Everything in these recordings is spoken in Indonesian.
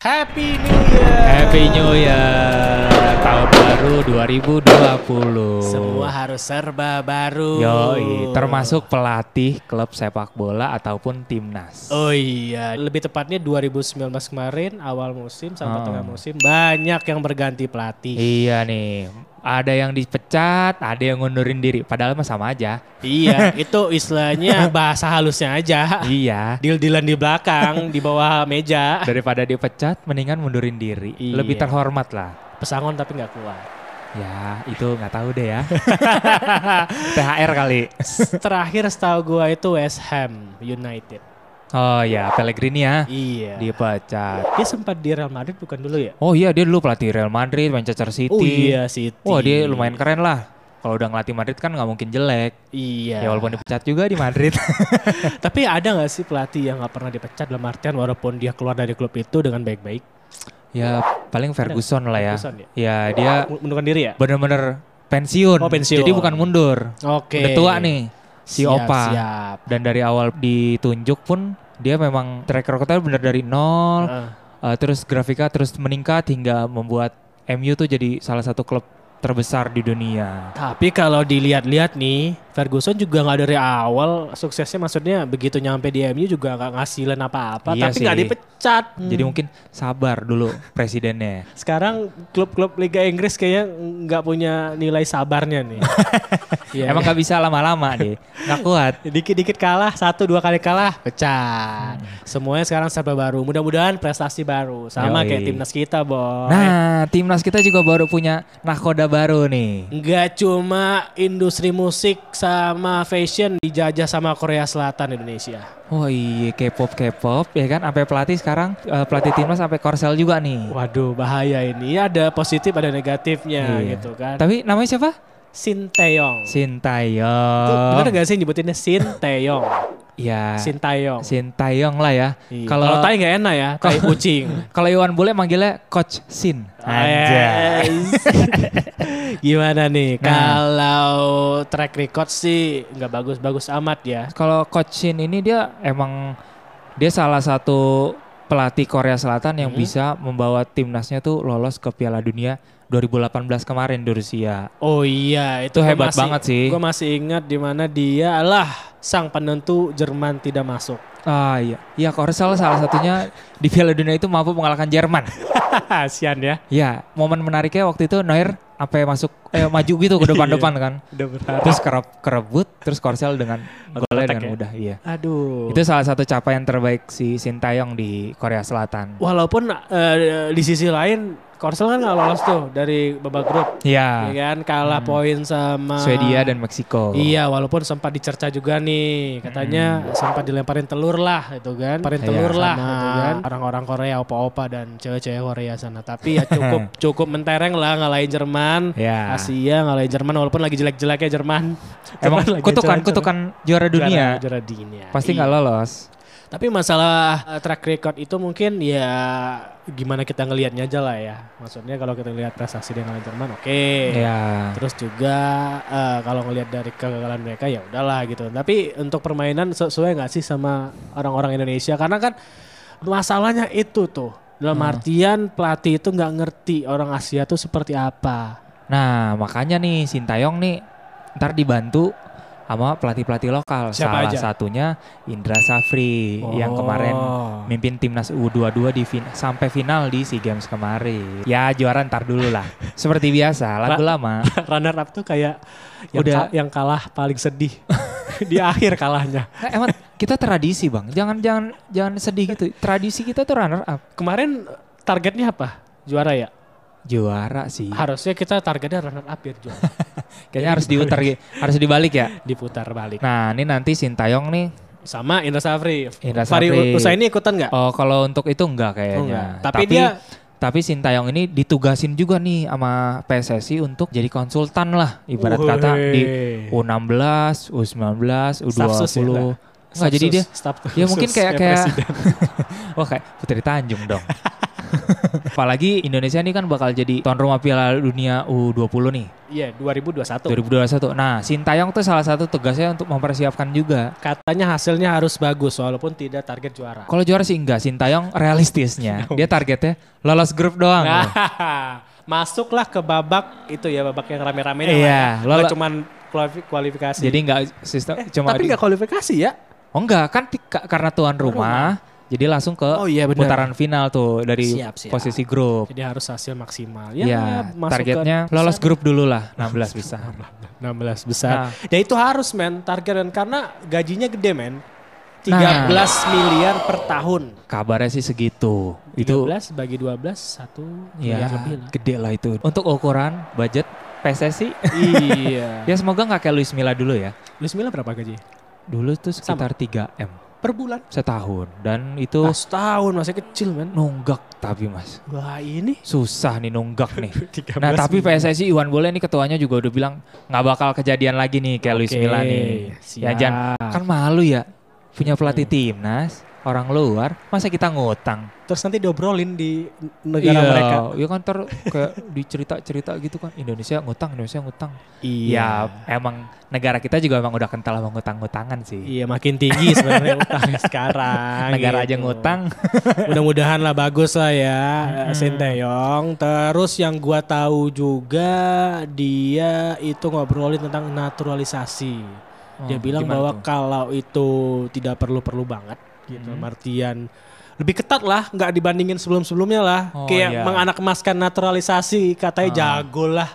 Happy New Year. Happy New Year baru 2020. Semua harus serba baru. Yoi, termasuk pelatih klub sepak bola ataupun timnas. Oh iya, lebih tepatnya 2019 kemarin awal musim sampai oh. Ah. tengah musim banyak yang berganti pelatih. Iya nih, ada yang dipecat, ada yang ngundurin diri. Padahal mah sama aja. Iya, itu istilahnya bahasa halusnya aja. Iya. Deal-dealan di belakang, di bawah meja. Daripada dipecat, mendingan mundurin diri. Iya. Lebih terhormat lah. Pesangon tapi nggak kuat. Ya, itu nggak tahu deh ya. THR kali. Terakhir setahu gua itu West Ham United. Oh ya, Pellegrini ya. Iya. Dipecat. Dia sempat di Real Madrid bukan dulu ya? Oh iya, dia dulu pelatih Real Madrid, Manchester oh City. Oh iya, City. Wah, dia lumayan keren lah. Kalau udah ngelatih Madrid kan nggak mungkin jelek. Iya. Ya walaupun dipecat juga di Madrid. Tapi ada nggak sih pelatih yang nggak pernah dipecat dalam artian walaupun dia keluar dari klub itu dengan baik-baik? Ya paling Ferguson lah ya. Ferguson, ya. ya dia mundurkan diri ya. Bener-bener pensiun. Oh, pensiun. Jadi bukan mundur. Oke. Okay. tua nih si siap, Opa. Siap. Dan dari awal ditunjuk pun dia memang track recordnya bener dari nol. Uh. Uh, terus grafika terus meningkat hingga membuat MU tuh jadi salah satu klub terbesar di dunia. Tapi kalau dilihat-lihat nih, Ferguson juga nggak dari awal suksesnya maksudnya begitu nyampe di MU juga nggak ngasilin apa-apa, iya tapi nggak dipecat. Hmm. Jadi mungkin sabar dulu presidennya. Sekarang klub-klub Liga Inggris kayaknya nggak punya nilai sabarnya nih. yeah, Emang yeah. gak bisa lama-lama deh. Gak kuat. Dikit-dikit kalah, satu dua kali kalah, pecah. Hmm. Semuanya sekarang serba baru. Mudah-mudahan prestasi baru. Sama Yoi. kayak timnas kita, Boy. Nah, timnas kita juga baru punya nakoda baru nih. Gak cuma industri musik sama fashion dijajah sama Korea Selatan Indonesia. Oh iya K-pop K-pop ya kan sampai pelatih sekarang uh, pelatih timnas sampai Korsel juga nih. Waduh bahaya ini. Ada positif ada negatifnya iya. gitu kan. Tapi namanya siapa? Sinteyong. Sintayong. Bener gak sih nyebutinnya Sinteyong? Iya. Sintayong. Sintayong lah ya. Iya. Kalau tai nggak enak ya, tai kucing. Kalau Iwan Bule manggilnya Coach Sin. Ah, Aja. Gimana nih? Nah. Kalau track record sih nggak bagus-bagus amat ya. Kalau Coach Sin ini dia emang dia salah satu pelatih Korea Selatan yang hmm. bisa membawa timnasnya tuh lolos ke Piala Dunia 2018 kemarin di Rusia. Oh iya, itu, itu hebat masih, banget sih. Gue masih ingat di mana dia lah sang penentu Jerman tidak masuk. Ah iya, ya Korsel salah satunya di Piala Dunia itu mampu mengalahkan Jerman. Sian ya. Ya, momen menariknya waktu itu Neuer yang masuk eh maju gitu ke iya. depan-depan kan. terus kerep, kerebut terus Korsel dengan golnya dengan ya? mudah, iya. Aduh. Itu salah satu capaian terbaik si Sintayong di Korea Selatan. Walaupun uh, di sisi lain Korsel kan nggak lolos tuh dari babak grup. Iya. Yeah. kan kalah hmm. poin sama Swedia dan Meksiko. Iya, walaupun sempat dicerca juga nih. Katanya hmm. sempat dilemparin telur lah itu kan. Lemparin iya, telur yeah. lah sama. gitu kan? kan. Orang-orang Korea opa-opa dan cewek-cewek Korea sana. Tapi ya cukup cukup mentereng lah ngalahin Jerman. Ya. Asia ngalahin Jerman walaupun lagi jelek-jeleknya Jerman. Jerman Emang kutukan-kutukan juara dunia. Juara, juara dunia. Pasti nggak iya. lolos. Tapi masalah eh, track record itu mungkin ya gimana kita ngelihatnya aja lah ya. Maksudnya kalau kita lihat prestasi dengan Jerman oke. Okay. Iya. Yeah. Terus juga uh, kalau ngelihat dari kegagalan mereka ya udahlah gitu. Tapi untuk permainan sesuai nggak sih sama orang-orang Indonesia? Karena kan masalahnya itu tuh. Dalam hmm. artian pelatih itu nggak ngerti orang Asia tuh seperti apa. Nah makanya nih Sintayong nih ntar dibantu sama pelatih-pelatih lokal. Siapa Salah aja? satunya Indra Safri oh. yang kemarin mimpin timnas U22 di fin sampai final di SEA Games kemarin. Ya juara ntar dulu lah. Seperti biasa, lagu lama. Runner up tuh kayak yang udah ka yang kalah paling sedih. di akhir kalahnya. Nah, emang kita tradisi, Bang. Jangan jangan jangan sedih gitu. Tradisi kita tuh runner up. Kemarin targetnya apa? Juara ya? Juara sih. Harusnya kita targetnya runner up ya juara. Kayaknya harus diputar, harus dibalik ya. Diputar balik. Nah ini nanti Sintayong nih sama Indra Safri. Indra Safri. Usai ini ikutan nggak? Oh kalau untuk itu enggak kayaknya. Oh, enggak. Tapi, Tapi dia tapi Sintayong ini ditugasin juga nih sama PSSI untuk jadi konsultan lah ibarat kata di U16, U19, U20. Stafsus ya, Enggak jadi dia. ya mungkin ya, kayak kayak Wah kayak Putri Tanjung dong. Apalagi Indonesia ini kan bakal jadi tuan rumah Piala Dunia U20 nih. Iya, 2021. 2021. Nah, Sintayong tuh salah satu tugasnya untuk mempersiapkan juga. Katanya hasilnya harus bagus walaupun tidak target juara. Kalau juara sih enggak, Sintayong realistisnya. Dia targetnya lolos grup doang. Nah, masuklah ke babak itu ya, babak yang rame-rame Iya, ya. lolos. cuman kualifikasi. Jadi enggak sistem eh, cuma Tapi enggak kualifikasi ya? Oh enggak, kan karena tuan rumah. rumah jadi langsung ke oh, iya putaran final tuh dari siap, siap. posisi grup. Jadi harus hasil maksimal. Ya, ya masuk targetnya ke lolos besar. grup dulu lah 16 besar. 16 besar. Nah. Dan ya, itu harus men target dan karena gajinya gede men. 13 nah, miliar per tahun. Kabarnya sih segitu. 13 itu bagi 12 satu ya, miliar lebih lah. Gede lah itu. Untuk ukuran budget PSSI. iya. ya semoga nggak kayak Luis Milla dulu ya. Luis Milla berapa gaji? Dulu tuh sekitar Sama. 3 M. Per bulan? Setahun. Dan itu... nah, setahun masih kecil men Nunggak tapi mas. Wah ini? Susah nih nunggak nih. nah tapi PSSI Iwan Bule ini ketuanya juga udah bilang nggak bakal kejadian lagi nih kayak Luis Milani Ya jangan, kan malu ya punya pelatih hmm. timnas orang luar, masa kita ngutang? Terus nanti diobrolin di negara iya, mereka. Iya kan ter kayak dicerita-cerita gitu kan Indonesia ngutang, Indonesia ngutang. Iya, ya, emang negara kita juga emang udah kental sama ngutang-ngutangan sih. Iya, makin tinggi sebenarnya utang sekarang. Negara gitu. aja ngutang. Mudah-mudahan lah bagus lah ya hmm. Sinteyong. Terus yang gua tahu juga dia itu ngobrolin tentang naturalisasi. Dia oh, bilang bahwa tuh? kalau itu tidak perlu-perlu banget, gitu. Hmm. Martian lebih ketat lah, nggak dibandingin sebelum-sebelumnya lah. Oh, Kayak iya. menganak emaskan naturalisasi, katanya uh. jago lah.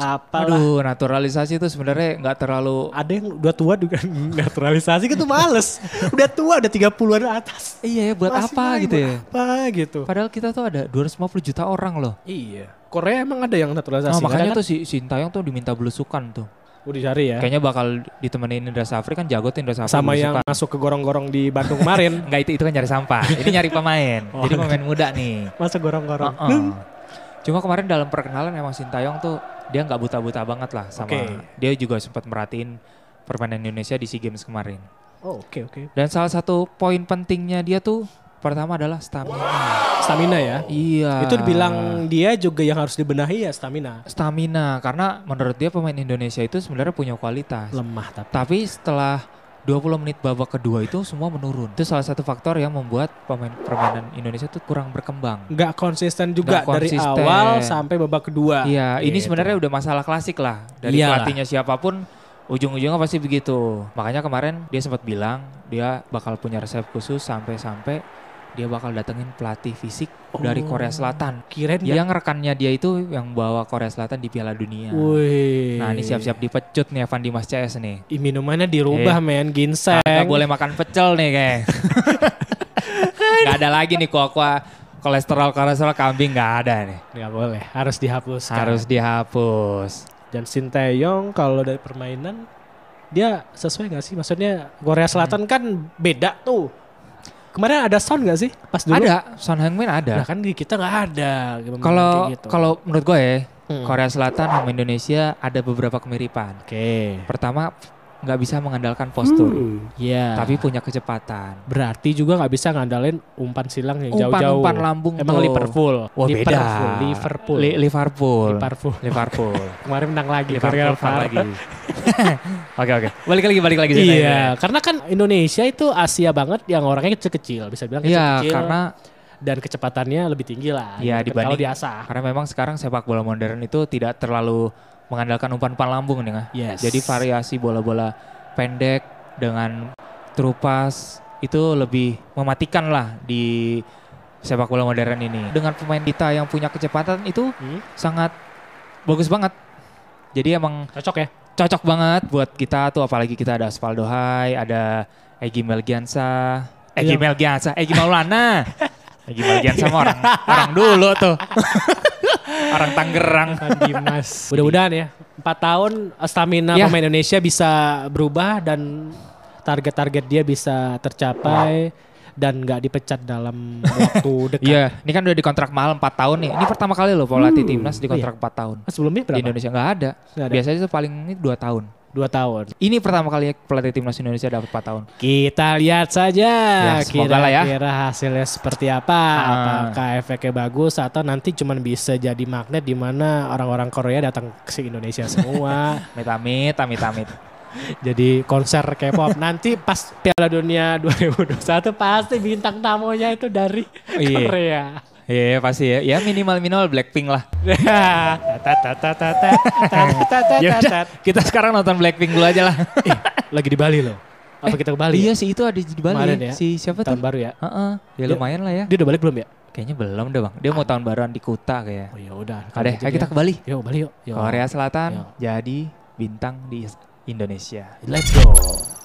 Apa Aduh, naturalisasi itu sebenarnya nggak terlalu ada yang udah tua juga naturalisasi kan males. udah tua, udah 30-an atas. Iya ya, buat Masih apa gitu ya? Apa gitu. Padahal kita tuh ada 250 juta orang loh. Iya. Korea emang ada yang naturalisasi. Oh, makanya kan? tuh si Sintayong tuh diminta belusukan tuh. Budi Sari ya. Kayaknya bakal ditemenin Indra Safri kan jago tuh Indra Safri. Sama yang suka. masuk ke gorong-gorong di Bandung kemarin. Enggak itu itu kan nyari sampah. Ini nyari pemain. oh, Jadi pemain muda nih. Masuk gorong-gorong. Uh -uh. Cuma kemarin dalam perkenalan emang Sintayong tuh dia nggak buta-buta banget lah sama okay. dia juga sempat merhatiin permainan Indonesia di SEA Games kemarin. Oh, oke okay, oke. Okay. Dan salah satu poin pentingnya dia tuh Pertama adalah stamina. Wow. Stamina ya? Iya. Itu dibilang dia juga yang harus dibenahi ya stamina. Stamina karena menurut dia pemain Indonesia itu sebenarnya punya kualitas. Lemah tapi. Tapi setelah 20 menit babak kedua itu semua menurun. Itu salah satu faktor yang membuat pemain permainan Indonesia itu kurang berkembang. Gak konsisten juga Gak konsisten. dari awal sampai babak kedua. Iya, ini gitu. sebenarnya udah masalah klasik lah dari Iyalah. pelatihnya siapapun ujung-ujungnya pasti begitu. Makanya kemarin dia sempat bilang dia bakal punya resep khusus sampai-sampai dia bakal datengin pelatih fisik oh. dari Korea Selatan. Kirain dia yang rekannya dia itu yang bawa Korea Selatan di Piala Dunia. Wih. Nah ini siap-siap dipecut nih Evan Dimas CS nih. I, minumannya dirubah eh. men, ginseng. Gak boleh makan pecel nih kayak. gak ada lagi nih kuah-kuah kolesterol kolesterol kambing gak ada nih. Gak boleh, harus dihapus. Kan? Harus dihapus. Dan Sinteyong kalau dari permainan dia sesuai gak sih? Maksudnya Korea Selatan hmm. kan beda tuh Kemarin ada sound gak sih pas dulu? Ada, sound Hangman ada. Nah kan di kita gak ada. Kalau gitu. kalau menurut gue ya, hmm. Korea Selatan sama Indonesia ada beberapa kemiripan. Oke. Okay. Pertama nggak bisa mengandalkan postur, hmm. yeah. tapi punya kecepatan. Berarti juga nggak bisa ngandalin umpan silang yang jauh-jauh. Umpan, -jauh. umpan lambung Emang tuh. Liverpool. Wah beda. Liverpool. Liverpool. Liverpool. Liverpool. Liverpool. Kemarin menang lagi. Liverpool menang lagi. Oke oke. Balik lagi balik lagi. Iya, ya. karena kan Indonesia itu Asia banget yang orangnya kecil-kecil, bisa bilang iya, kecil-kecil. Iya, karena dan kecepatannya lebih tinggi lah. Iya, dibanding kalau Karena memang sekarang sepak bola modern itu tidak terlalu mengandalkan umpan-umpan lambung nih. Yes. Jadi variasi bola-bola pendek dengan terupas itu lebih mematikan lah di sepak bola modern ini. Dengan pemain kita yang punya kecepatan itu hmm? sangat bagus banget. Jadi emang cocok ya cocok banget buat kita tuh apalagi kita ada Osvaldo Hai, ada Egi Melgiansa, eh, Egi iya. Melgiansa, Egi Maulana. Egi Melgiansa sama orang orang dulu tuh. orang Tangerang. Dimas. Mudah-mudahan ya, empat tahun stamina ya. pemain Indonesia bisa berubah dan target-target dia bisa tercapai. Wow dan nggak dipecat dalam waktu dekat. Iya, yeah. ini kan udah dikontrak mahal 4 tahun nih. Ini pertama kali loh Paul Lati hmm, timnas iya. dikontrak yeah. 4 tahun. Ah, sebelumnya berapa? Di Indonesia nggak ada. ada. Biasanya itu paling ini dua tahun. Dua tahun. Ini pertama kali pelatih timnas Indonesia dapat 4 tahun. Kita lihat saja. Ya, kira, lah ya. Kira hasilnya seperti apa. Ah. Apakah efeknya bagus atau nanti cuma bisa jadi magnet di mana orang-orang Korea datang ke Indonesia semua. Metamit, tamit, amit amit jadi konser K-pop nanti pas Piala Dunia 2021 pasti bintang tamunya itu dari iya. Korea. Iya yeah, pasti ya. Ya minimal minimal Blackpink lah. Yaudah, ya kita sekarang nonton Blackpink dulu aja lah. eh, lagi di Bali loh. Apa eh, kita ke Bali? Iya ya? sih itu ada di Bali. ya. Si siapa tuh? Tahun baru ya. Heeh. Uh -uh. Ya lumayan lah ya. Dia udah balik belum ya? Kayaknya belum deh bang. Dia mau tahun baruan di Kuta kayaknya. Oh ya udah. Ada, ayo gitu kita ya. ke Bali. Yuk Bali yuk. Korea Selatan jadi bintang di Indonesia. Let's go.